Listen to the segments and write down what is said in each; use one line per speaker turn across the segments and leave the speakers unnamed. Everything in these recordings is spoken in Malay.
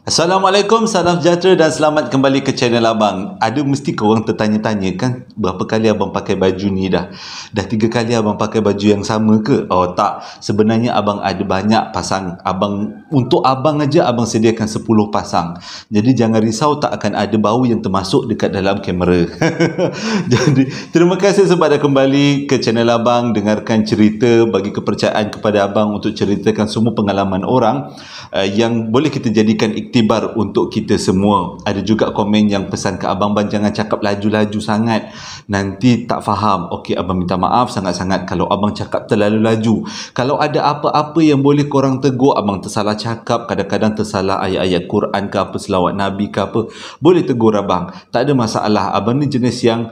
Assalamualaikum, salam sejahtera dan selamat kembali ke channel Abang. Ada mesti korang tertanya-tanya kan berapa kali Abang pakai baju ni dah? Dah tiga kali Abang pakai baju yang sama ke? Oh tak, sebenarnya Abang ada banyak pasang. Abang Untuk Abang aja Abang sediakan sepuluh pasang. Jadi jangan risau tak akan ada bau yang termasuk dekat dalam kamera. Jadi terima kasih sebab dah kembali ke channel Abang. Dengarkan cerita, bagi kepercayaan kepada Abang untuk ceritakan semua pengalaman orang uh, yang boleh kita jadikan ikut iktibar untuk kita semua. Ada juga komen yang pesan ke Abang Ban jangan cakap laju-laju sangat. Nanti tak faham. Okey, Abang minta maaf sangat-sangat kalau Abang cakap terlalu laju. Kalau ada apa-apa yang boleh korang tegur, Abang tersalah cakap, kadang-kadang tersalah ayat-ayat Quran ke apa, selawat Nabi ke apa. Boleh tegur Abang. Tak ada masalah. Abang ni jenis yang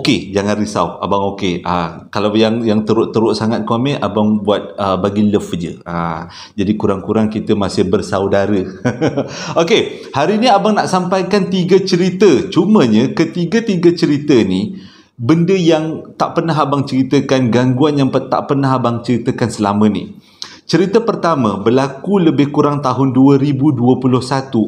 okey jangan risau abang okey ha, kalau yang yang teruk-teruk sangat kau ambil abang buat uh, bagi love je ha, jadi kurang-kurang kita masih bersaudara okey hari ni abang nak sampaikan tiga cerita cumanya ketiga-tiga cerita ni benda yang tak pernah abang ceritakan gangguan yang tak pernah abang ceritakan selama ni Cerita pertama berlaku lebih kurang tahun 2021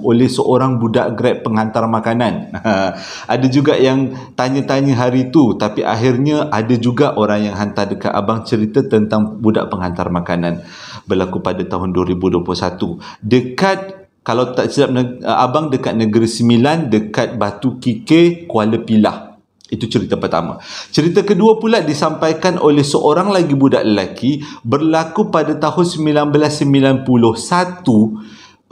oleh seorang budak Grab pengantar makanan. ada juga yang tanya-tanya hari tu tapi akhirnya ada juga orang yang hantar dekat abang cerita tentang budak pengantar makanan berlaku pada tahun 2021. Dekat kalau tak silap abang dekat negeri Sembilan dekat Batu Kike Kuala Pilah. Itu cerita pertama. Cerita kedua pula disampaikan oleh seorang lagi budak lelaki berlaku pada tahun 1991. Uh,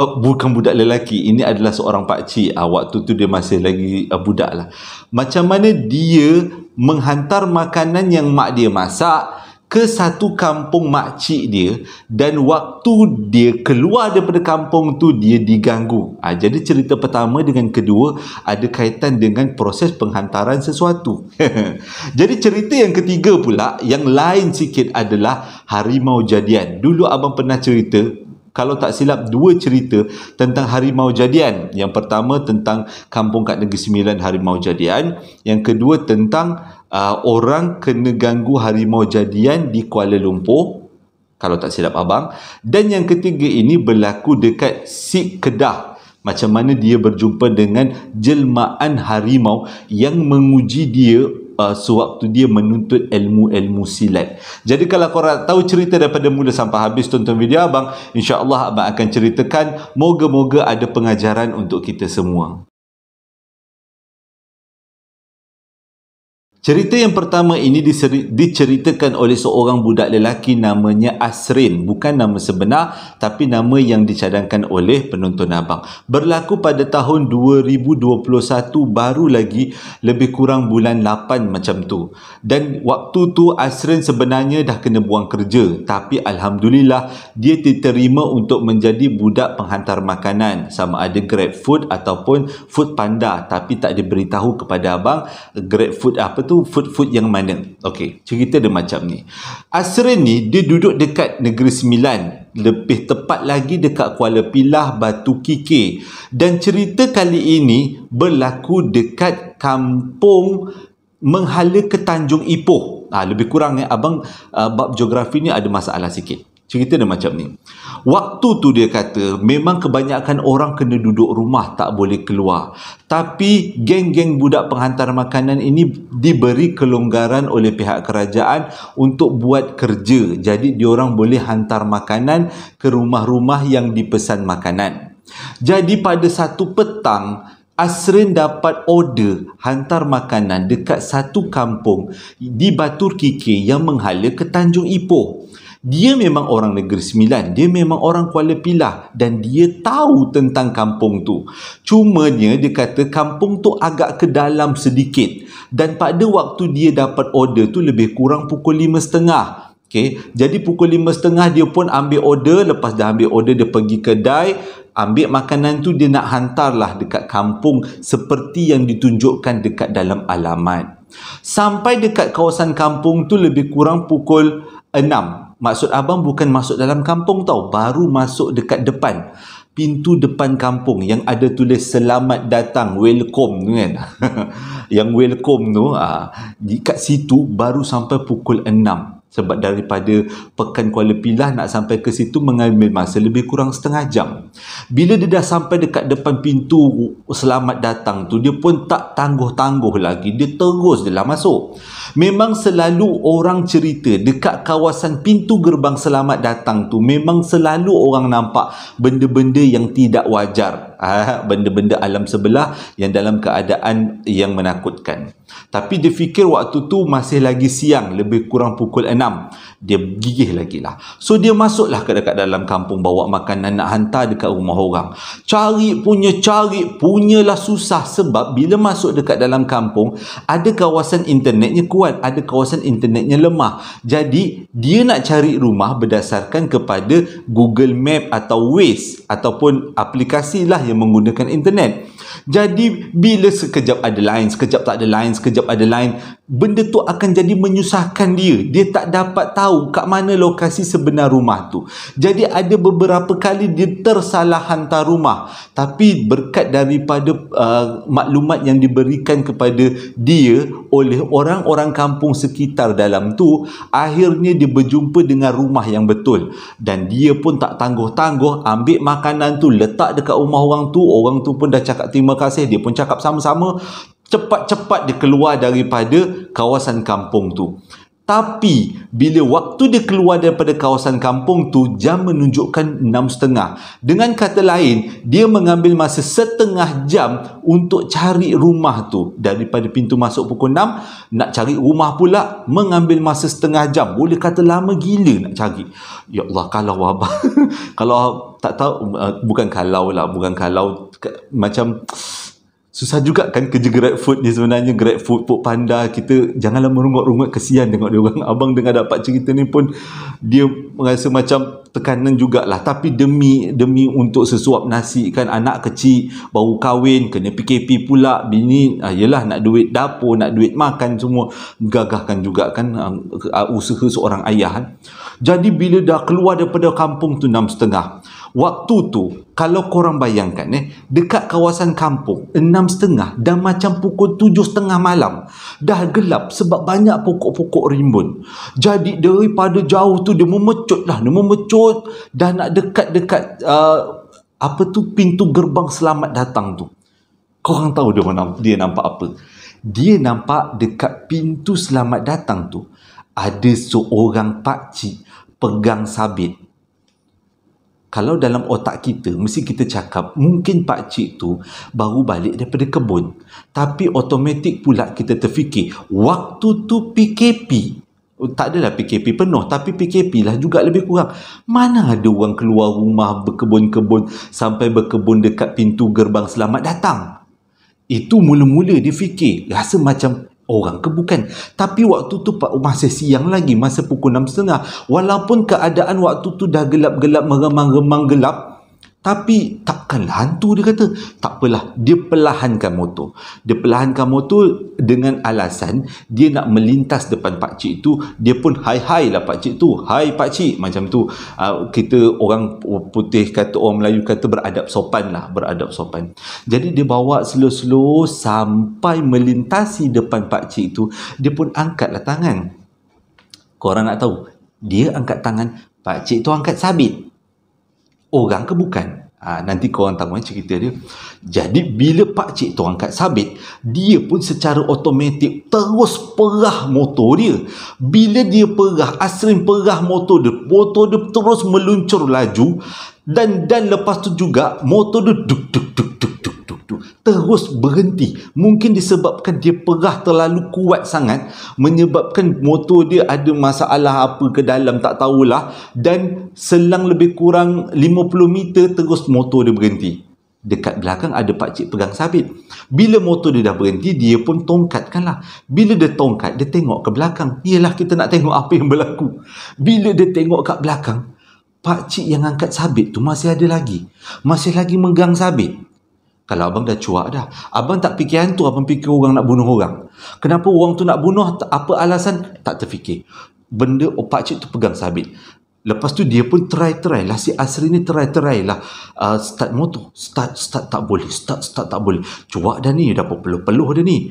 eh, bukan budak lelaki, ini adalah seorang pakcik. Uh, ah, waktu tu dia masih lagi uh, budak lah. Macam mana dia menghantar makanan yang mak dia masak ke satu kampung makcik dia dan waktu dia keluar daripada kampung tu dia diganggu. Ha, jadi cerita pertama dengan kedua ada kaitan dengan proses penghantaran sesuatu. jadi cerita yang ketiga pula yang lain sikit adalah harimau jadian. Dulu abang pernah cerita kalau tak silap dua cerita tentang harimau jadian. Yang pertama tentang kampung kat Negeri Sembilan harimau jadian, yang kedua tentang uh, orang kena ganggu harimau jadian di Kuala Lumpur kalau tak silap abang dan yang ketiga ini berlaku dekat Sik Kedah macam mana dia berjumpa dengan jelmaan harimau yang menguji dia uh, sewaktu dia menuntut ilmu-ilmu silat. Jadi kalau korang tahu cerita daripada mula sampai habis tonton video abang, insya-Allah abang akan ceritakan moga-moga ada pengajaran untuk kita semua. Cerita yang pertama ini diseri, diceritakan oleh seorang budak lelaki namanya Asrin. Bukan nama sebenar tapi nama yang dicadangkan oleh penonton abang. Berlaku pada tahun 2021 baru lagi lebih kurang bulan 8 macam tu. Dan waktu tu Asrin sebenarnya dah kena buang kerja. Tapi Alhamdulillah dia diterima untuk menjadi budak penghantar makanan. Sama ada Grab Food ataupun Food Panda, Tapi tak diberitahu kepada abang Grab Food apa tu tu food-food yang mana Okey, cerita dia macam ni Asri ni dia duduk dekat negeri Sembilan lebih tepat lagi dekat Kuala Pilah Batu Kike dan cerita kali ini berlaku dekat kampung menghala ke Tanjung Ipoh ha, lebih kurang ni eh, abang uh, bab geografi ni ada masalah sikit cerita dia macam ni Waktu tu dia kata memang kebanyakan orang kena duduk rumah tak boleh keluar. Tapi geng-geng budak penghantar makanan ini diberi kelonggaran oleh pihak kerajaan untuk buat kerja. Jadi diorang boleh hantar makanan ke rumah-rumah yang dipesan makanan. Jadi pada satu petang Asrin dapat order hantar makanan dekat satu kampung di Batur Kiki yang menghala ke Tanjung Ipoh dia memang orang negeri Sembilan dia memang orang Kuala Pilah dan dia tahu tentang kampung tu cumanya dia kata kampung tu agak ke dalam sedikit dan pada waktu dia dapat order tu lebih kurang pukul lima setengah. Okay. Jadi pukul lima setengah dia pun ambil order, lepas dah ambil order dia pergi kedai, ambil makanan tu dia nak hantarlah dekat kampung seperti yang ditunjukkan dekat dalam alamat. Sampai dekat kawasan kampung tu lebih kurang pukul 6 maksud abang bukan masuk dalam kampung tau baru masuk dekat depan pintu depan kampung yang ada tulis selamat datang welcome tu kan yang welcome tu ah dekat situ baru sampai pukul 6 sebab daripada pekan Kuala Pilah nak sampai ke situ mengambil masa lebih kurang setengah jam bila dia dah sampai dekat depan pintu oh, selamat datang tu dia pun tak tangguh-tangguh lagi dia terus dia lah masuk Memang selalu orang cerita dekat kawasan pintu gerbang selamat datang tu memang selalu orang nampak benda-benda yang tidak wajar. Ah, benda-benda alam sebelah yang dalam keadaan yang menakutkan. Tapi dia fikir waktu tu masih lagi siang, lebih kurang pukul 6. Dia gigih lagi lah. So dia masuklah ke dekat dalam kampung bawa makanan nak hantar dekat rumah orang. Cari punya, cari punyalah susah sebab bila masuk dekat dalam kampung, ada kawasan internetnya kuat kuat ada kawasan internetnya lemah jadi dia nak cari rumah berdasarkan kepada Google Map atau Waze ataupun aplikasi lah yang menggunakan internet jadi bila sekejap ada line sekejap tak ada line sekejap ada line benda tu akan jadi menyusahkan dia dia tak dapat tahu kat mana lokasi sebenar rumah tu jadi ada beberapa kali dia tersalah hantar rumah tapi berkat daripada uh, maklumat yang diberikan kepada dia oleh orang-orang orang kampung sekitar dalam tu akhirnya dia berjumpa dengan rumah yang betul dan dia pun tak tangguh-tangguh ambil makanan tu letak dekat rumah orang tu orang tu pun dah cakap terima kasih dia pun cakap sama-sama cepat-cepat dia keluar daripada kawasan kampung tu tapi bila waktu dia keluar daripada kawasan kampung tu jam menunjukkan enam setengah. Dengan kata lain, dia mengambil masa setengah jam untuk cari rumah tu daripada pintu masuk pukul enam nak cari rumah pula mengambil masa setengah jam. Boleh kata lama gila nak cari. Ya Allah kalau wabah. kalau tak tahu eh, bukan kalau lah, bukan kalau macam susah juga kan kerja grab food ni sebenarnya grab food pok panda kita janganlah merungut-rungut kesian tengok dia orang abang dengan dapat cerita ni pun dia merasa macam tekanan jugalah tapi demi demi untuk sesuap nasi kan anak kecil baru kahwin kena PKP pula bini ah, yelah nak duit dapur nak duit makan semua gagahkan juga kan uh, usaha seorang ayah kan? jadi bila dah keluar daripada kampung tu enam setengah waktu tu kalau korang bayangkan eh dekat kawasan kampung enam setengah dan macam pukul tujuh setengah malam dah gelap sebab banyak pokok-pokok rimbun jadi daripada jauh tu dia memecut lah dia memecut dah nak dekat-dekat uh, apa tu pintu gerbang selamat datang tu korang tahu dia, mana, dia nampak apa dia nampak dekat pintu selamat datang tu ada seorang pakcik pegang sabit kalau dalam otak kita mesti kita cakap mungkin pak cik tu baru balik daripada kebun tapi otomatik pula kita terfikir waktu tu PKP oh, tak adalah PKP penuh tapi PKP lah juga lebih kurang mana ada orang keluar rumah berkebun-kebun sampai berkebun dekat pintu gerbang selamat datang itu mula-mula dia fikir rasa macam orang ke bukan tapi waktu tu Pak masih siang lagi masa pukul 6.30 walaupun keadaan waktu tu dah gelap-gelap meremang-remang gelap tapi takkan hantu dia kata. Tak apalah, dia perlahankan motor. Dia perlahankan motor dengan alasan dia nak melintas depan pak cik tu, dia pun hai-hai lah pak cik tu. Hai pak cik macam tu. Uh, kita orang putih kata orang Melayu kata beradab sopan lah, beradab sopan. Jadi dia bawa slow-slow sampai melintasi depan pak cik tu, dia pun angkatlah tangan. Korang nak tahu, dia angkat tangan, pak cik tu angkat sabit orang ke bukan? Ha, nanti korang tahu eh, cerita dia. Jadi bila pak cik tu angkat sabit, dia pun secara otomatik terus perah motor dia. Bila dia perah, asrin perah motor dia, motor dia terus meluncur laju dan dan lepas tu juga motor dia duk duk duk duk duk duduk terus berhenti mungkin disebabkan dia perah terlalu kuat sangat menyebabkan motor dia ada masalah apa ke dalam tak tahulah dan selang lebih kurang 50 meter terus motor dia berhenti dekat belakang ada pak cik pegang sabit bila motor dia dah berhenti dia pun tongkatkanlah bila dia tongkat dia tengok ke belakang ialah kita nak tengok apa yang berlaku bila dia tengok kat belakang pak cik yang angkat sabit tu masih ada lagi masih lagi menggang sabit kalau abang dah cuak dah abang tak fikir hantu abang fikir orang nak bunuh orang kenapa orang tu nak bunuh apa alasan tak terfikir benda oh, pakcik tu pegang sabit lepas tu dia pun try-try lah si Asri ni try-try lah uh, start motor start start tak boleh start start tak boleh cuak dah ni dah peluh-peluh dah ni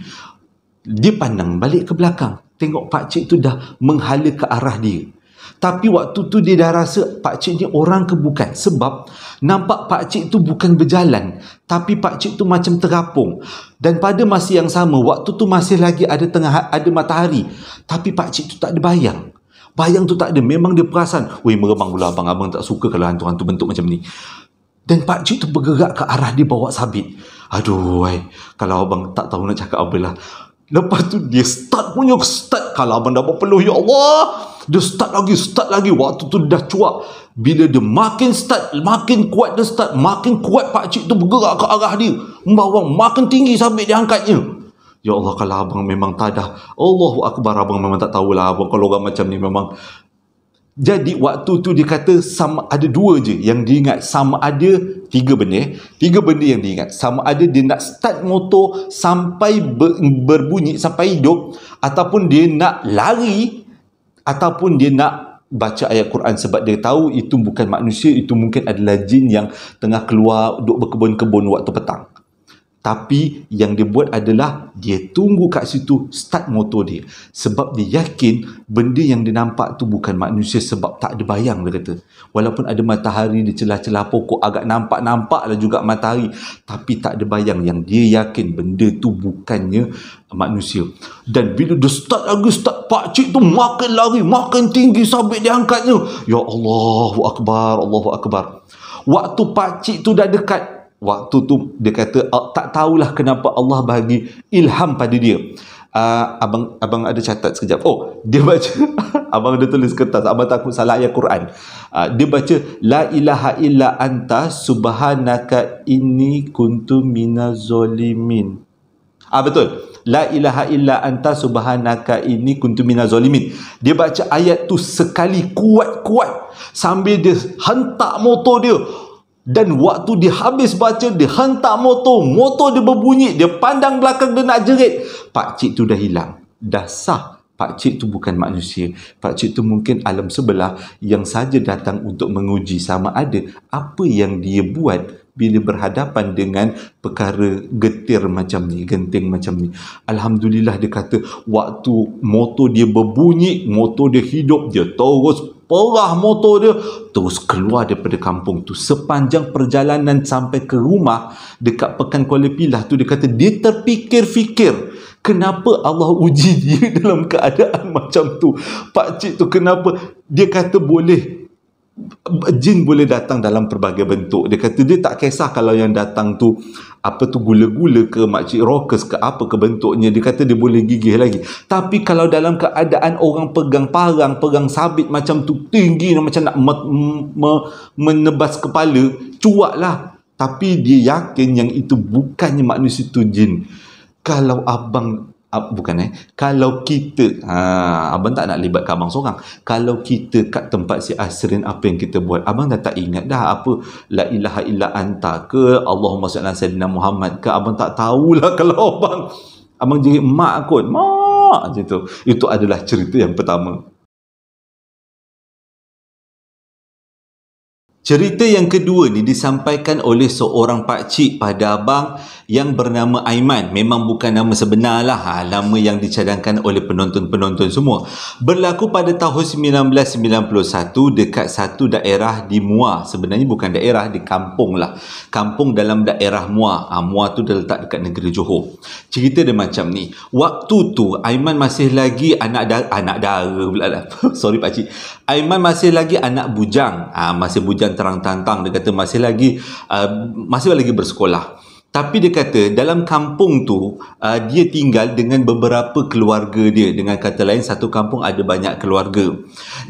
dia pandang balik ke belakang tengok pakcik tu dah menghala ke arah dia tapi waktu tu dia dah rasa pak cik ni orang ke bukan. Sebab nampak pak cik tu bukan berjalan. Tapi pak cik tu macam terapung. Dan pada masa yang sama, waktu tu masih lagi ada tengah ada matahari. Tapi pak cik tu tak ada bayang. Bayang tu tak ada. Memang dia perasan. Weh, meremang pula abang-abang tak suka kalau hantu-hantu bentuk macam ni. Dan pak cik tu bergerak ke arah dia bawa sabit. Aduh, wai. kalau abang tak tahu nak cakap apa lah. Lepas tu dia start punya start. Kalau abang dah berpeluh, ya Allah dia start lagi start lagi waktu tu dah cuak bila dia makin start makin kuat dia start makin kuat pakcik tu bergerak ke arah dia membawang makin tinggi sampai dia angkatnya Ya Allah kalau abang memang tak ada Allahu Akbar abang memang tak tahulah abang kalau orang macam ni memang jadi waktu tu dia kata sama ada dua je yang diingat sama ada tiga benda eh. tiga benda yang diingat sama ada dia nak start motor sampai ber, berbunyi sampai hidup ataupun dia nak lari ataupun dia nak baca ayat Quran sebab dia tahu itu bukan manusia itu mungkin adalah jin yang tengah keluar duduk berkebun-kebun waktu petang tapi yang dia buat adalah dia tunggu kat situ start motor dia sebab dia yakin benda yang dia nampak tu bukan manusia sebab tak ada bayang dia kata walaupun ada matahari di celah-celah pokok agak nampak-nampak lah juga matahari tapi tak ada bayang yang dia yakin benda tu bukannya manusia dan bila dia start lagi start pakcik tu makin lari makin tinggi sampai dia angkatnya Ya Allah, Akbar Allah Akbar waktu pakcik tu dah dekat waktu tu dia kata ah, tak tahulah kenapa Allah bagi ilham pada dia uh, abang abang ada catat sekejap oh dia baca abang ada tulis kertas abang takut salah ayat Quran uh, dia baca la ilaha illa anta subhanaka inni kuntu zolimin. ah betul la ilaha illa anta subhanaka inni kuntu zolimin. dia baca ayat tu sekali kuat-kuat sambil dia hentak motor dia dan waktu dia habis baca dia hentak motor motor dia berbunyi dia pandang belakang dia nak jerit pak cik tu dah hilang dah sah pak cik tu bukan manusia pak cik tu mungkin alam sebelah yang saja datang untuk menguji sama ada apa yang dia buat bila berhadapan dengan perkara getir macam ni, genting macam ni. Alhamdulillah dia kata waktu motor dia berbunyi, motor dia hidup, dia terus perah motor dia, terus keluar daripada kampung tu. Sepanjang perjalanan sampai ke rumah dekat Pekan Kuala Pilah tu, dia kata dia terfikir-fikir kenapa Allah uji dia dalam keadaan macam tu. Pak Pakcik tu kenapa? Dia kata boleh jin boleh datang dalam pelbagai bentuk dia kata dia tak kisah kalau yang datang tu apa tu gula-gula ke makcik rokes ke apa ke bentuknya dia kata dia boleh gigih lagi tapi kalau dalam keadaan orang pegang parang pegang sabit macam tu tinggi macam nak me- me- menebas kepala cuak lah tapi dia yakin yang itu bukannya manusia tu jin kalau abang Uh, bukan eh kalau kita ha, abang tak nak libatkan abang seorang kalau kita kat tempat si asrin apa yang kita buat abang dah tak ingat dah apa la ilaha illa anta ke Allahumma salli ala sayyidina Muhammad ke abang tak tahulah kalau abang abang jadi mak kot mak macam tu itu adalah cerita yang pertama Cerita yang kedua ni disampaikan oleh seorang pakcik pada abang yang bernama Aiman memang bukan nama sebenar lah ha, nama yang dicadangkan oleh penonton-penonton semua berlaku pada tahun 1991 dekat satu daerah di Mua sebenarnya bukan daerah di kampung lah kampung dalam daerah Mua ha, Mua tu letak dekat negeri Johor cerita dia macam ni waktu tu Aiman masih lagi anak da- anak dara pula lah sorry pakcik Aiman masih lagi anak bujang ha, masih bujang terang-tantang dia kata masih lagi uh, masih lagi bersekolah tapi dia kata dalam kampung tu uh, dia tinggal dengan beberapa keluarga dia. Dengan kata lain satu kampung ada banyak keluarga.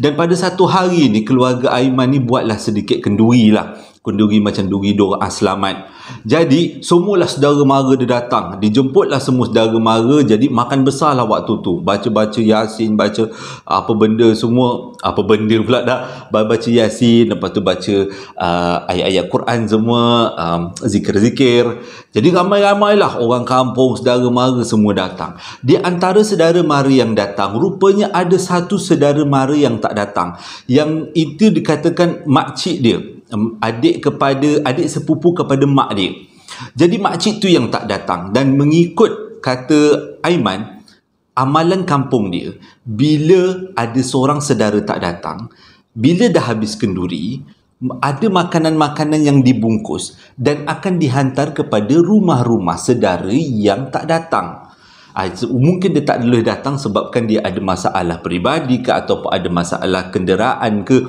Dan pada satu hari ni keluarga Aiman ni buatlah sedikit kenduri lah kunduri macam duri dor aslamat ah jadi semualah saudara mara dia datang dijemputlah semua saudara mara jadi makan besarlah waktu tu baca-baca yasin baca ah, apa benda semua ah, apa benda pula dah baca yasin lepas tu baca uh, ayat-ayat Quran semua um, zikir-zikir jadi ramai-ramailah orang kampung saudara mara semua datang di antara saudara mara yang datang rupanya ada satu saudara mara yang tak datang yang itu dikatakan makcik dia um, adik kepada adik sepupu kepada mak dia. Jadi mak cik tu yang tak datang dan mengikut kata Aiman amalan kampung dia bila ada seorang sedara tak datang, bila dah habis kenduri, ada makanan-makanan yang dibungkus dan akan dihantar kepada rumah-rumah sedara yang tak datang. Ah, mungkin dia tak boleh datang sebabkan dia ada masalah peribadi ke ataupun ada masalah kenderaan ke.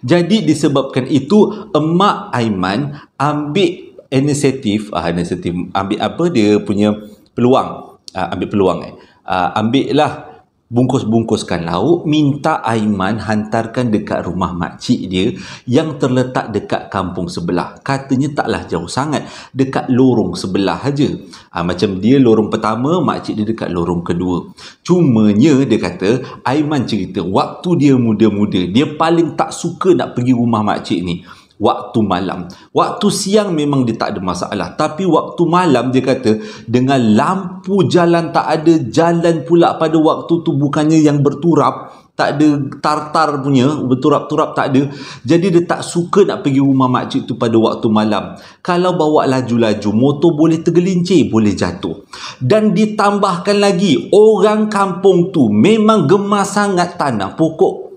Jadi disebabkan itu emak Aiman ambil inisiatif ah inisiatif ambil apa dia punya peluang ah, ambil peluang eh ah, ambillah bungkus-bungkuskan lauk minta Aiman hantarkan dekat rumah makcik dia yang terletak dekat kampung sebelah katanya taklah jauh sangat dekat lorong sebelah aja ha, macam dia lorong pertama makcik dia dekat lorong kedua cumanya dia kata Aiman cerita waktu dia muda-muda dia paling tak suka nak pergi rumah makcik ni waktu malam. Waktu siang memang dia tak ada masalah. Tapi waktu malam dia kata dengan lampu jalan tak ada jalan pula pada waktu tu bukannya yang berturap tak ada tartar punya berturap-turap tak ada jadi dia tak suka nak pergi rumah makcik tu pada waktu malam kalau bawa laju-laju motor boleh tergelincir boleh jatuh dan ditambahkan lagi orang kampung tu memang gemar sangat tanah pokok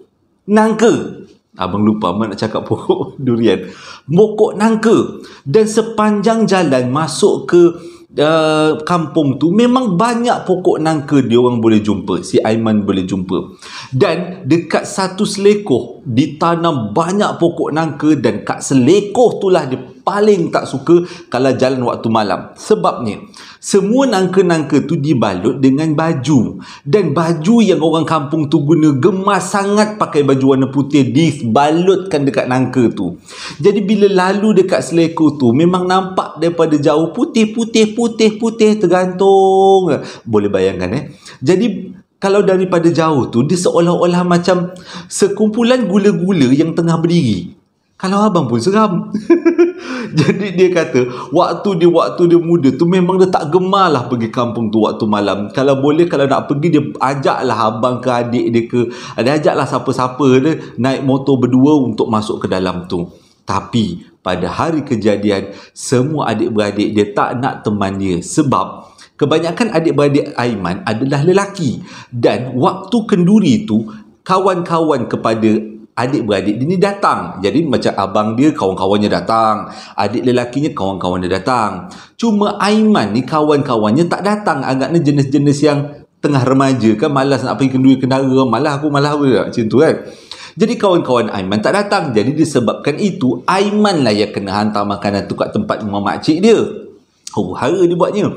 nangka Abang lupa mana nak cakap pokok durian Pokok nangka Dan sepanjang jalan Masuk ke uh, Kampung tu Memang banyak pokok nangka Dia orang boleh jumpa Si Aiman boleh jumpa Dan Dekat satu selekoh Ditanam banyak pokok nangka Dan kat selekoh tu lah Dia paling tak suka kalau jalan waktu malam. Sebab ni, semua nangka-nangka tu dibalut dengan baju. Dan baju yang orang kampung tu guna gemas sangat pakai baju warna putih dibalutkan dekat nangka tu. Jadi bila lalu dekat seleko tu, memang nampak daripada jauh putih-putih-putih-putih tergantung. Boleh bayangkan eh? Jadi kalau daripada jauh tu dia seolah-olah macam sekumpulan gula-gula yang tengah berdiri. Kalau abang pun seram. jadi dia kata waktu dia waktu dia muda tu memang dia tak gemar lah pergi kampung tu waktu malam kalau boleh kalau nak pergi dia ajak lah abang ke adik dia ke dia ajak lah siapa-siapa dia naik motor berdua untuk masuk ke dalam tu tapi pada hari kejadian semua adik-beradik dia tak nak teman dia sebab kebanyakan adik-beradik Aiman adalah lelaki dan waktu kenduri itu kawan-kawan kepada adik-beradik dia ni datang. Jadi macam abang dia, kawan-kawannya datang. Adik lelakinya, kawan-kawannya datang. Cuma Aiman ni, kawan-kawannya tak datang. Agaknya jenis-jenis yang tengah remaja kan malas nak pergi kenduri kendara malah aku malah apa macam tu kan jadi kawan-kawan Aiman tak datang jadi disebabkan itu Aiman lah yang kena hantar makanan tu kat tempat rumah makcik dia Oh, hara dia buatnya.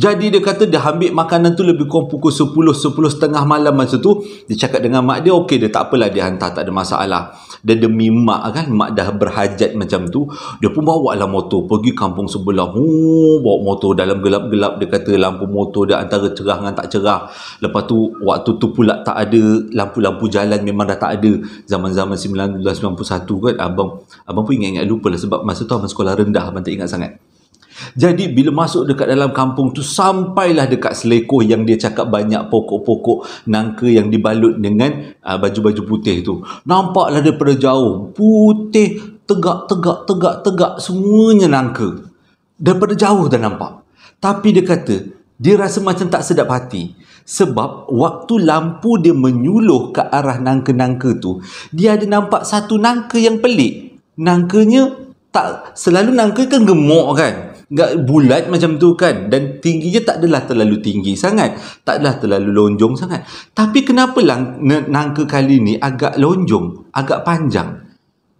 Jadi dia kata dia ambil makanan tu lebih kurang pukul 10, 10.30 malam masa tu. Dia cakap dengan mak dia, okey dia tak apalah dia hantar, tak ada masalah. Dan demi mak kan, mak dah berhajat macam tu. Dia pun bawa lah motor pergi kampung sebelah. Oh, bawa motor dalam gelap-gelap. Dia kata lampu motor dia antara cerah dengan tak cerah. Lepas tu, waktu tu pula tak ada lampu-lampu jalan memang dah tak ada. Zaman-zaman 1991 kan, abang abang pun ingat-ingat lupa lah sebab masa tu abang sekolah rendah, abang tak ingat sangat. Jadi bila masuk dekat dalam kampung tu sampailah dekat selekoh yang dia cakap banyak pokok-pokok nangka yang dibalut dengan uh, baju-baju putih tu. Nampaklah daripada jauh putih tegak tegak tegak tegak semuanya nangka. Daripada jauh dah nampak. Tapi dia kata dia rasa macam tak sedap hati sebab waktu lampu dia menyuluh ke arah nangka-nangka tu dia ada nampak satu nangka yang pelik. Nangkanya tak selalu nangka kan gemuk kan? enggak bulat macam tu kan dan tingginya tak adalah terlalu tinggi sangat tak adalah terlalu lonjong sangat tapi kenapa lang nangka kali ni agak lonjong agak panjang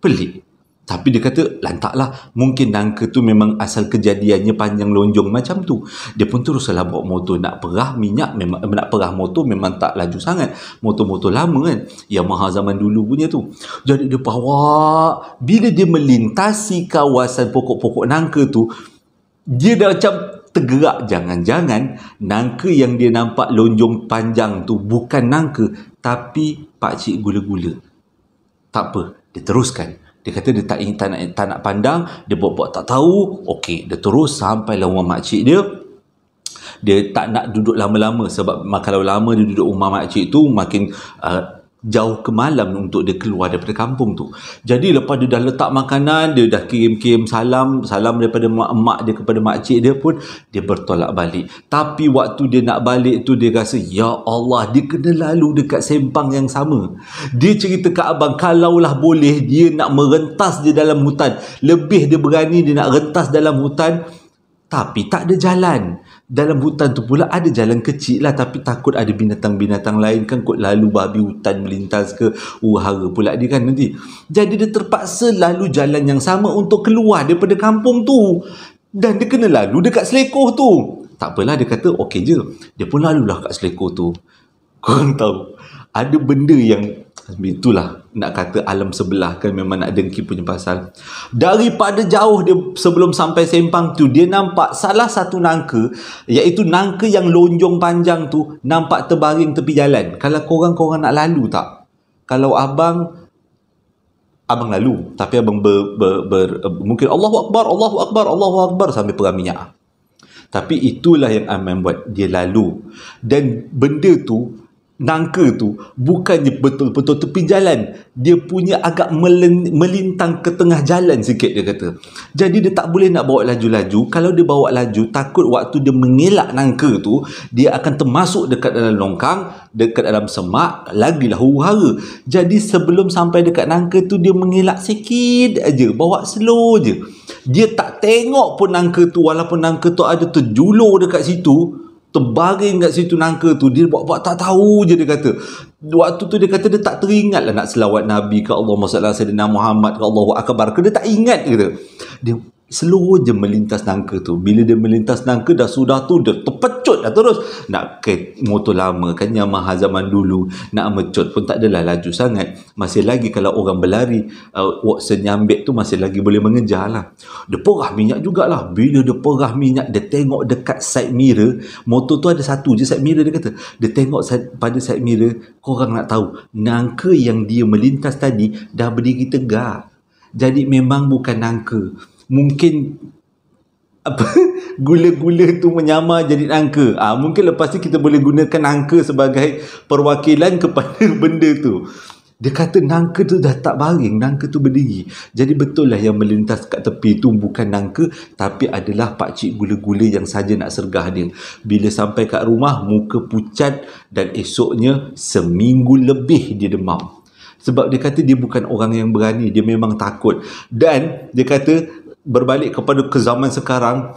pelik tapi dia kata lantaklah mungkin nangka tu memang asal kejadiannya panjang lonjong macam tu dia pun teruslah bawa motor nak perah minyak memang eh, nak perah motor memang tak laju sangat motor-motor lama kan yang maha zaman dulu punya tu jadi dia bawa bila dia melintasi kawasan pokok-pokok nangka tu dia dah macam tergerak jangan-jangan nangka yang dia nampak lonjong panjang tu bukan nangka tapi pakcik gula-gula tak apa dia teruskan dia kata dia tak, ingin, tak, tak nak pandang dia buat-buat tak tahu okey dia terus sampai lah rumah Cik dia dia tak nak duduk lama-lama sebab kalau lama dia duduk rumah Cik tu makin uh, jauh ke malam untuk dia keluar daripada kampung tu. Jadi lepas dia dah letak makanan, dia dah kirim-kirim salam, salam daripada mak-mak dia kepada mak cik dia pun, dia bertolak balik. Tapi waktu dia nak balik tu, dia rasa, Ya Allah, dia kena lalu dekat sempang yang sama. Dia cerita ke abang, kalaulah boleh dia nak merentas di dalam hutan. Lebih dia berani dia nak rentas dalam hutan, tapi tak ada jalan dalam hutan tu pula ada jalan kecil lah tapi takut ada binatang-binatang lain kan kot lalu babi hutan melintas ke uhara pula dia kan nanti jadi dia terpaksa lalu jalan yang sama untuk keluar daripada kampung tu dan dia kena lalu dekat selekoh tu tak apalah dia kata okey je dia pun lalulah kat selekoh tu korang tahu ada benda yang Itulah nak kata alam sebelah kan memang nak dengki punya pasal. Daripada jauh dia sebelum sampai sempang tu dia nampak salah satu nangka iaitu nangka yang lonjong panjang tu nampak terbaring tepi jalan. Kalau korang korang nak lalu tak? Kalau abang abang lalu tapi abang ber, ber, ber, ber mungkin Allahu akbar Allahu akbar Allahu akbar sambil pegang minyak. Tapi itulah yang Aman buat. Dia lalu. Dan benda tu nangka tu bukannya betul-betul tepi jalan dia punya agak melintang ke tengah jalan sikit dia kata jadi dia tak boleh nak bawa laju-laju kalau dia bawa laju takut waktu dia mengelak nangka tu dia akan termasuk dekat dalam longkang dekat dalam semak lagilah huru-hara jadi sebelum sampai dekat nangka tu dia mengelak sikit aja bawa slow je dia tak tengok pun nangka tu walaupun nangka tu ada terjulur dekat situ terbaring kat situ nangka tu dia buat-buat tak tahu je dia kata waktu tu dia kata dia tak teringat lah nak selawat Nabi ke Allah SWT Muhammad ke Allah akbar dia tak ingat dia kata dia Slow je melintas nangka tu. Bila dia melintas nangka dah sudah tu dia terpecut dah terus. Nak ke motor lama kan Yamaha zaman dulu. Nak mecut pun tak adalah laju sangat. Masih lagi kalau orang berlari. Uh, Watson nyambit tu masih lagi boleh mengejar lah. Dia perah minyak jugalah. Bila dia perah minyak dia tengok dekat side mirror. Motor tu ada satu je side mirror dia kata. Dia tengok side, pada side mirror. Korang nak tahu. Nangka yang dia melintas tadi dah berdiri tegak. Jadi memang bukan nangka mungkin apa gula-gula tu menyamar jadi angka ah ha, mungkin lepas tu kita boleh gunakan angka sebagai perwakilan kepada benda tu dia kata nangka tu dah tak baring, nangka tu berdiri. Jadi betul lah yang melintas kat tepi tu bukan nangka tapi adalah pak cik gula-gula yang saja nak sergah dia. Bila sampai kat rumah muka pucat dan esoknya seminggu lebih dia demam. Sebab dia kata dia bukan orang yang berani, dia memang takut. Dan dia kata berbalik kepada ke zaman sekarang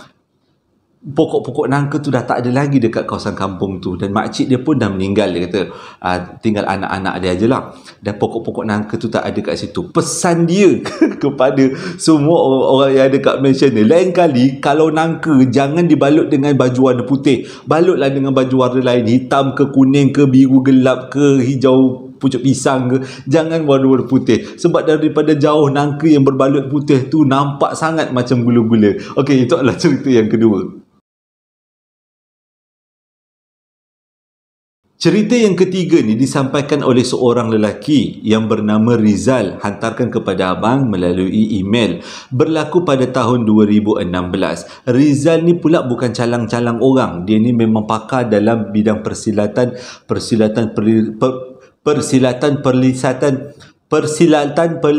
pokok-pokok nangka tu dah tak ada lagi dekat kawasan kampung tu dan makcik dia pun dah meninggal dia kata uh, tinggal anak-anak dia aje lah dan pokok-pokok nangka tu tak ada kat situ pesan dia kepada semua orang yang ada kat Malaysia ni lain kali kalau nangka jangan dibalut dengan baju warna putih balutlah dengan baju warna lain hitam ke kuning ke biru gelap ke hijau pucuk pisang ke jangan warna-warna putih sebab daripada jauh nangka yang berbalut putih tu nampak sangat macam gula-gula Okey, itu adalah cerita yang kedua Cerita yang ketiga ni disampaikan oleh seorang lelaki yang bernama Rizal hantarkan kepada abang melalui email. Berlaku pada tahun 2016. Rizal ni pula bukan calang-calang orang. Dia ni memang pakar dalam bidang persilatan persilatan per, per, persilatan perlisatan persilatan per,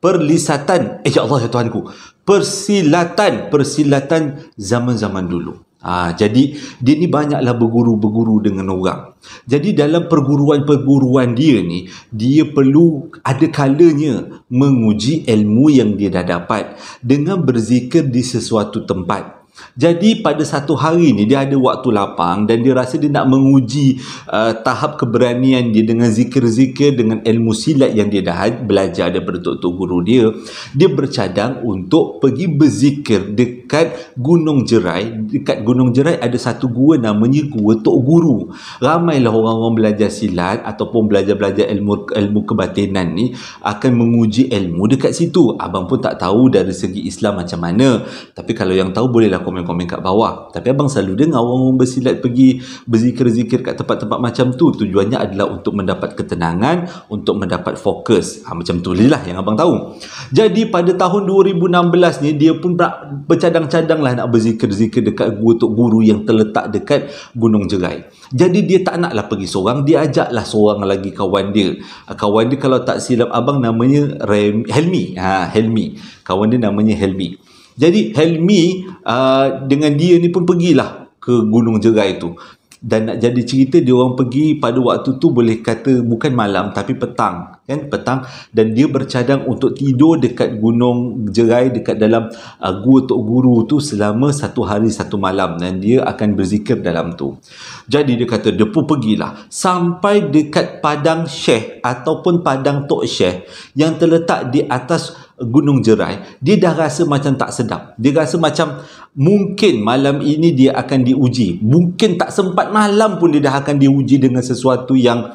perlisatan eh ya Allah ya Tuhanku persilatan persilatan zaman-zaman dulu ha, jadi dia ni banyaklah berguru-berguru dengan orang jadi dalam perguruan-perguruan dia ni dia perlu ada kalanya menguji ilmu yang dia dah dapat dengan berzikir di sesuatu tempat jadi pada satu hari ni dia ada waktu lapang dan dia rasa dia nak menguji uh, tahap keberanian dia dengan zikir-zikir dengan ilmu silat yang dia dah ha-, belajar daripada tok-tok guru dia. Dia bercadang untuk pergi berzikir dekat Gunung Jerai. Dekat Gunung Jerai ada satu gua namanya Gua Tok Guru. Ramailah orang-orang belajar silat ataupun belajar-belajar ilmu ilmu kebatinan ni akan menguji ilmu dekat situ. Abang pun tak tahu dari segi Islam macam mana. Tapi kalau yang tahu bolehlah komen-komen kat bawah tapi abang selalu dengar orang bersilat pergi berzikir-zikir kat tempat-tempat macam tu tujuannya adalah untuk mendapat ketenangan untuk mendapat fokus ha, macam tu lah yang abang tahu jadi pada tahun 2016 ni dia pun bercadang-cadang lah nak berzikir-zikir dekat gua tok guru yang terletak dekat gunung jerai jadi dia tak naklah pergi seorang dia ajaklah seorang lagi kawan dia ha, kawan dia kalau tak silap abang namanya Rem, Helmi ha, Helmi kawan dia namanya Helmi jadi Helmi uh, dengan dia ni pun pergilah ke Gunung Jerai itu Dan nak jadi cerita dia orang pergi pada waktu tu boleh kata bukan malam tapi petang kan petang dan dia bercadang untuk tidur dekat gunung jerai dekat dalam uh, gua tok guru tu selama satu hari satu malam dan dia akan berzikir dalam tu jadi dia kata dia pun pergilah sampai dekat padang syekh ataupun padang tok syekh yang terletak di atas gunung jerai dia dah rasa macam tak sedap dia rasa macam mungkin malam ini dia akan diuji mungkin tak sempat malam pun dia dah akan diuji dengan sesuatu yang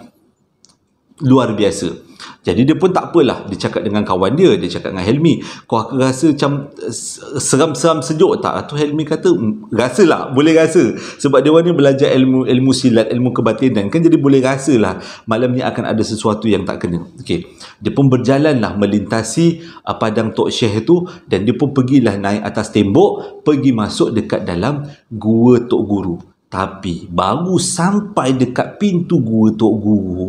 luar biasa jadi dia pun tak apalah dia cakap dengan kawan dia, dia cakap dengan Helmi. Kau akan rasa macam eh, seram-seram sejuk tak? Ah, tu Helmi kata, hmm, rasalah, boleh rasa. Sebab dia ni belajar ilmu ilmu silat, ilmu kebatinan. Kan jadi boleh rasalah malam ni akan ada sesuatu yang tak kena. Okey. Dia pun berjalanlah melintasi uh, padang Tok Syekh tu dan dia pun pergilah naik atas tembok, pergi masuk dekat dalam gua Tok Guru. Tapi baru sampai dekat pintu gua Tok Guru,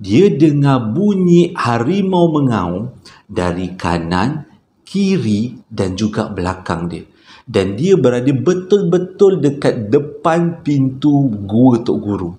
dia dengar bunyi harimau mengaum dari kanan, kiri dan juga belakang dia. Dan dia berada betul-betul dekat depan pintu gua Tok Guru.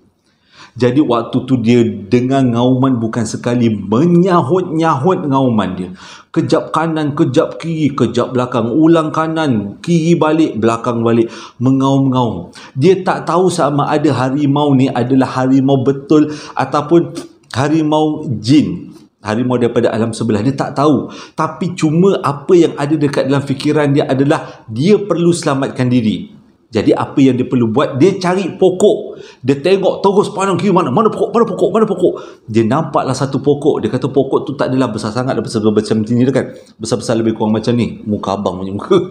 Jadi waktu tu dia dengar ngauman bukan sekali menyahut-nyahut ngauman dia. Kejap kanan, kejap kiri, kejap belakang. Ulang kanan, kiri balik, belakang balik. Mengaum-ngaum. Dia tak tahu sama ada harimau ni adalah harimau betul ataupun harimau jin harimau daripada alam sebelah dia tak tahu tapi cuma apa yang ada dekat dalam fikiran dia adalah dia perlu selamatkan diri jadi apa yang dia perlu buat dia cari pokok dia tengok terus pandang kiri mana mana pokok mana pokok mana pokok dia nampaklah satu pokok dia kata pokok tu tak adalah besar sangat besar-besar macam ni dia kan besar-besar lebih kurang macam ni muka abang punya muka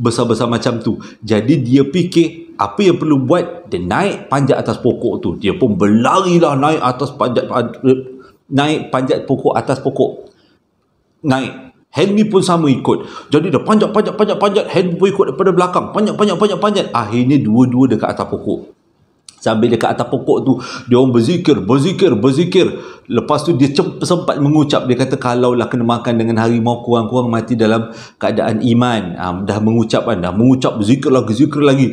besar-besar macam tu jadi dia fikir apa yang perlu buat dia naik panjat atas pokok tu dia pun berlarilah naik atas panjat naik panjat pokok atas pokok naik Henry pun sama ikut. Jadi dia panjat, panjat, panjat, panjat. Henry pun ikut daripada belakang. Panjat, panjat, panjat, panjat. Akhirnya dua-dua dekat atas pokok sambil dekat atas pokok tu dia orang berzikir berzikir berzikir lepas tu dia sempat mengucap dia kata kalau lah kena makan dengan harimau kurang-kurang mati dalam keadaan iman ha, dah mengucap kan dah mengucap berzikir lagi berzikir lagi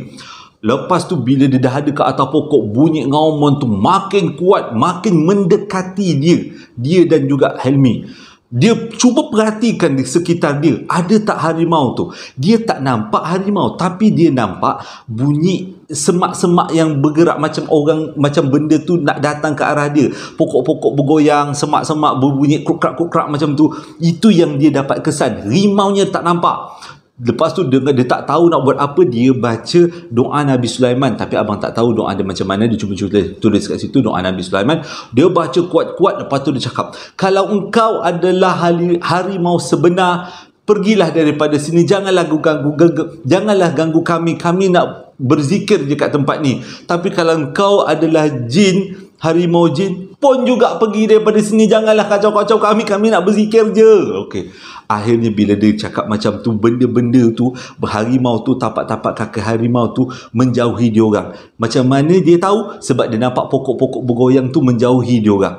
lepas tu bila dia dah ada kat atas pokok bunyi ngauman tu makin kuat makin mendekati dia dia dan juga Helmi dia cuba perhatikan di sekitar dia Ada tak harimau tu Dia tak nampak harimau Tapi dia nampak bunyi semak-semak yang bergerak Macam orang, macam benda tu nak datang ke arah dia Pokok-pokok bergoyang Semak-semak berbunyi kukrak-kukrak macam tu Itu yang dia dapat kesan Rimau nya tak nampak Lepas tu dengan dia tak tahu nak buat apa dia baca doa Nabi Sulaiman tapi abang tak tahu doa dia macam mana dia cuba cuba tulis kat situ doa Nabi Sulaiman dia baca kuat-kuat lepas tu dia cakap kalau engkau adalah hari, harimau sebenar pergilah daripada sini janganlah ganggu ganggu janganlah ganggu kami kami nak berzikir kat tempat ni tapi kalau engkau adalah jin harimau jin pun juga pergi daripada sini janganlah kacau-kacau kami kami nak berzikir je okey akhirnya bila dia cakap macam tu benda-benda tu harimau tu tapak-tapak kaki harimau tu menjauhi dia orang macam mana dia tahu sebab dia nampak pokok-pokok bergoyang tu menjauhi dia orang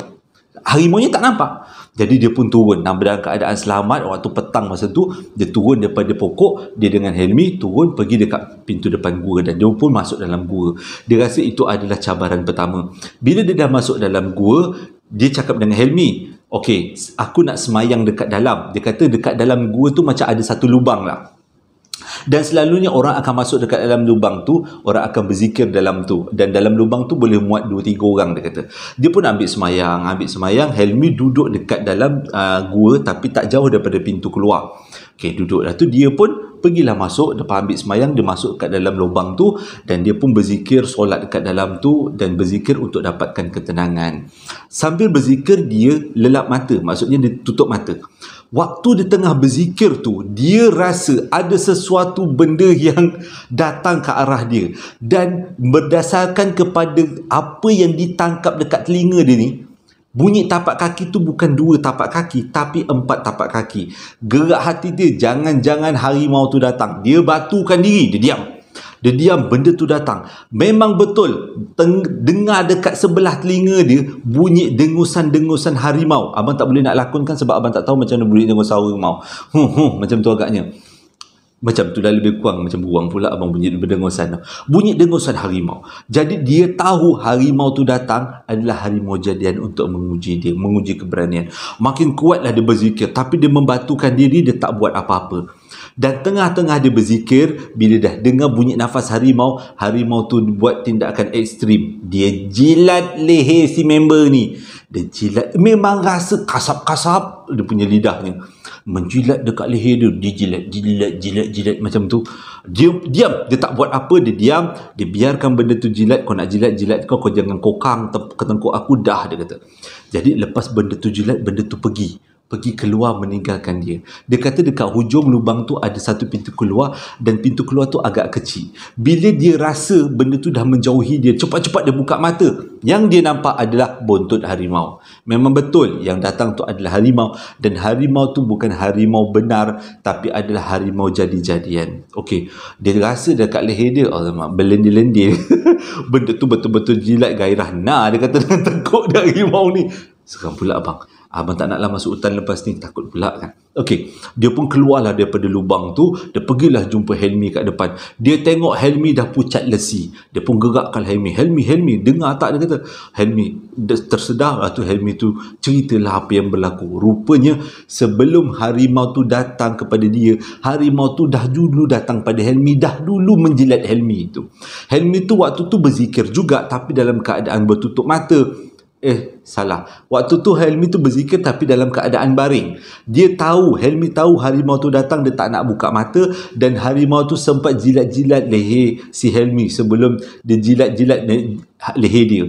harimau nya tak nampak jadi dia pun turun dan dalam keadaan selamat waktu petang masa tu dia turun daripada pokok dia dengan Helmi turun pergi dekat pintu depan gua dan dia pun masuk dalam gua. Dia rasa itu adalah cabaran pertama. Bila dia dah masuk dalam gua, dia cakap dengan Helmi, Okay, aku nak semayang dekat dalam. Dia kata dekat dalam gua tu macam ada satu lubang lah dan selalunya orang akan masuk dekat dalam lubang tu orang akan berzikir dalam tu dan dalam lubang tu boleh muat 2 3 orang dia kata dia pun ambil semayang ambil semayang Helmi duduk dekat dalam uh, gua tapi tak jauh daripada pintu keluar Okay, duduk dah tu dia pun pergilah masuk depa ambil semayang dia masuk kat dalam lubang tu dan dia pun berzikir solat dekat dalam tu dan berzikir untuk dapatkan ketenangan sambil berzikir dia lelap mata maksudnya dia tutup mata waktu dia tengah berzikir tu dia rasa ada sesuatu benda yang datang ke arah dia dan berdasarkan kepada apa yang ditangkap dekat telinga dia ni bunyi tapak kaki tu bukan dua tapak kaki tapi empat tapak kaki gerak hati dia jangan-jangan harimau tu datang dia batukan diri dia diam dia diam, benda tu datang. Memang betul, dengar dekat sebelah telinga dia, bunyi dengusan-dengusan harimau. Abang tak boleh nak lakonkan sebab abang tak tahu macam mana bunyi dengusan harimau. Huh, huh, macam tu agaknya. Macam tu dah lebih kurang, macam buang pula abang bunyi dengusan. Bunyi dengusan harimau. Jadi dia tahu harimau tu datang adalah harimau jadian untuk menguji dia, menguji keberanian. Makin kuatlah dia berzikir, tapi dia membatukan diri, dia tak buat apa-apa dan tengah-tengah dia berzikir bila dah dengar bunyi nafas harimau harimau tu buat tindakan ekstrim dia jilat leher si member ni dia jilat memang rasa kasap-kasap dia punya lidahnya menjilat dekat leher dia dia jilat jilat jilat jilat macam tu dia diam dia tak buat apa dia diam dia biarkan benda tu jilat kau nak jilat jilat kau kau jangan kokang ketengkuk aku dah dia kata jadi lepas benda tu jilat benda tu pergi pergi keluar meninggalkan dia. Dia kata dekat hujung lubang tu ada satu pintu keluar dan pintu keluar tu agak kecil. Bila dia rasa benda tu dah menjauhi dia, cepat-cepat dia buka mata. Yang dia nampak adalah bontot harimau. Memang betul yang datang tu adalah harimau dan harimau tu bukan harimau benar tapi adalah harimau jadi-jadian. Okey, dia rasa dekat leher dia, alamak, berlendir-lendir. benda tu betul-betul jilat gairah. Nah, dia kata dengan tengkuk dia harimau ni. Seram pula abang. Abang tak naklah masuk hutan lepas ni takut pula kan. Okey, dia pun keluarlah daripada lubang tu, dia pergilah jumpa Helmi kat depan. Dia tengok Helmi dah pucat lesi. Dia pun gerakkan Helmi. Helmi, Helmi, dengar tak dia kata. Helmi tersedar lah tu Helmi tu ceritalah apa yang berlaku. Rupanya sebelum harimau tu datang kepada dia, harimau tu dah dulu datang pada Helmi, dah dulu menjilat Helmi itu. Helmi tu waktu tu berzikir juga tapi dalam keadaan bertutup mata. Eh salah Waktu tu Helmi tu berzikir tapi dalam keadaan baring Dia tahu Helmi tahu harimau tu datang Dia tak nak buka mata Dan harimau tu sempat jilat-jilat leher si Helmi Sebelum dia jilat-jilat leher dia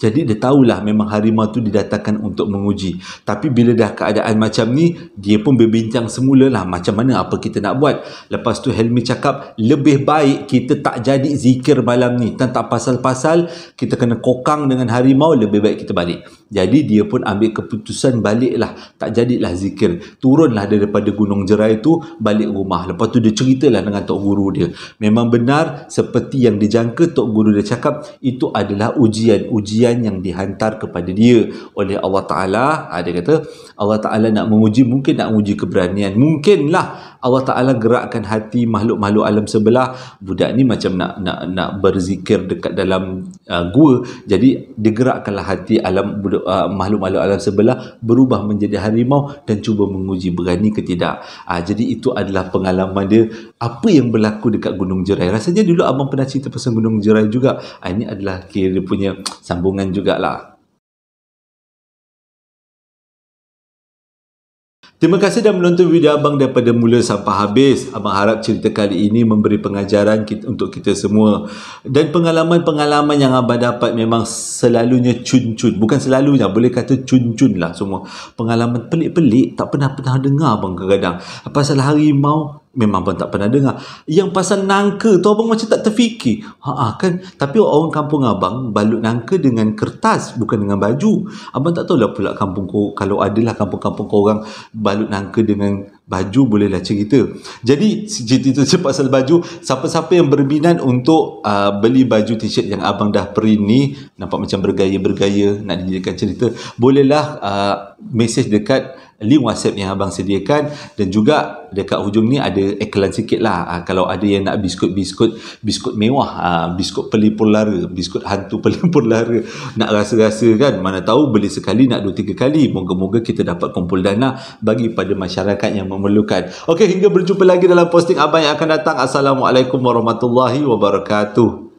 jadi dia tahulah memang harimau tu didatangkan untuk menguji. Tapi bila dah keadaan macam ni, dia pun berbincang semula lah macam mana apa kita nak buat. Lepas tu Helmi cakap, lebih baik kita tak jadi zikir malam ni. Tentang pasal-pasal, kita kena kokang dengan harimau, lebih baik kita balik. Jadi dia pun ambil keputusan baliklah. Tak jadilah zikir. Turunlah daripada gunung jerai itu balik rumah. Lepas tu dia ceritalah dengan Tok Guru dia. Memang benar seperti yang dijangka Tok Guru dia cakap itu adalah ujian. Ujian yang dihantar kepada dia oleh Allah Ta'ala. Ha, dia kata Allah Ta'ala nak menguji mungkin nak menguji keberanian. Mungkinlah Allah Taala gerakkan hati makhluk-makhluk alam sebelah budak ni macam nak nak nak berzikir dekat dalam uh, gua jadi digerakkanlah hati alam uh, makhluk-makhluk alam sebelah berubah menjadi harimau dan cuba menguji berani ke tidak uh, jadi itu adalah pengalaman dia apa yang berlaku dekat gunung jerai rasanya dulu abang pernah cerita pasal gunung jerai juga uh, ini adalah kira punya sambungan jugalah Terima kasih dah menonton video abang daripada mula sampai habis. Abang harap cerita kali ini memberi pengajaran kita, untuk kita semua. Dan pengalaman-pengalaman yang abang dapat memang selalunya cun-cun. Bukan selalunya, boleh kata cun-cun lah semua. Pengalaman pelik-pelik, tak pernah-pernah dengar abang kadang-kadang. Pasal hari mau memang pun tak pernah dengar yang pasal nangka tu abang macam tak terfikir ha, ha kan tapi orang kampung abang balut nangka dengan kertas bukan dengan baju abang tak tahulah pula kampung kau kalau adalah kampung-kampung kau orang balut nangka dengan baju bolehlah cerita jadi cerita itu pasal baju siapa-siapa yang berminat untuk uh, beli baju t-shirt yang abang dah print ni nampak macam bergaya-bergaya nak dijadikan cerita bolehlah uh, message dekat link WhatsApp yang abang sediakan dan juga dekat hujung ni ada iklan sikit lah ha, kalau ada yang nak biskut-biskut biskut mewah ha, biskut pelipur lara biskut hantu pelipur lara nak rasa-rasa kan mana tahu beli sekali nak dua tiga kali moga-moga kita dapat kumpul dana bagi pada masyarakat yang memerlukan ok hingga berjumpa lagi dalam posting abang yang akan datang Assalamualaikum Warahmatullahi Wabarakatuh